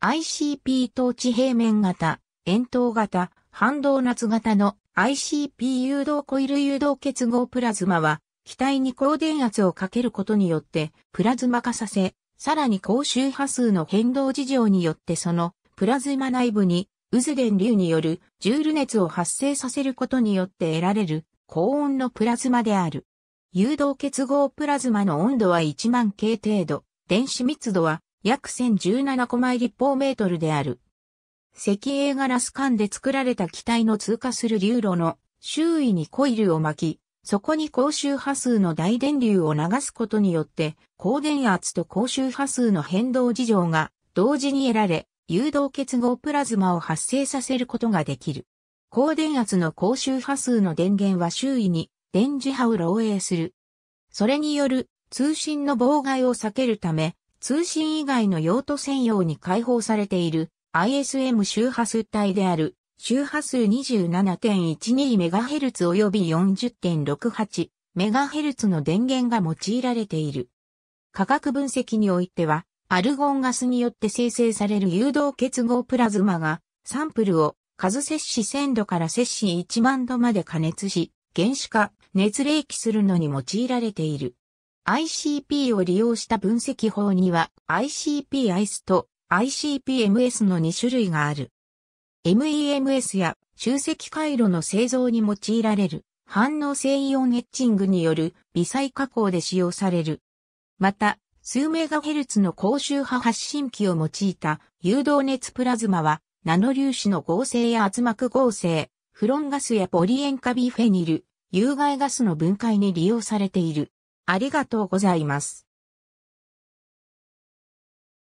ICP 等地平面型、円筒型、半導熱型の ICP 誘導コイル誘導結合プラズマは、気体に高電圧をかけることによって、プラズマ化させ、さらに高周波数の変動事情によってその、プラズマ内部に、渦電流によるジュール熱を発生させることによって得られる高温のプラズマである。誘導結合プラズマの温度は1万 K 程度、電子密度は約1017個枚立方メートルである。石英ガラス管で作られた機体の通過する流路の周囲にコイルを巻き、そこに高周波数の大電流を流すことによって、高電圧と高周波数の変動事情が同時に得られ、誘導結合プラズマを発生させることができる。高電圧の高周波数の電源は周囲に電磁波を漏洩する。それによる通信の妨害を避けるため、通信以外の用途専用に開放されている ISM 周波数帯である周波数 27.12MHz 及び 40.68MHz の電源が用いられている。化学分析においては、アルゴンガスによって生成される誘導結合プラズマが、サンプルを数摂氏1000度から摂氏1万度まで加熱し、原子化、熱冷気するのに用いられている。ICP を利用した分析法には i c p i e と ICP-MS の2種類がある。MEMS や集積回路の製造に用いられる反応性イオンエッチングによる微細加工で使用される。また、数メガヘルツの高周波発信機を用いた誘導熱プラズマは、ナノ粒子の合成や圧膜合成、フロンガスやポリ塩化ビフェニル、有害ガスの分解に利用されている。ありがとうございます。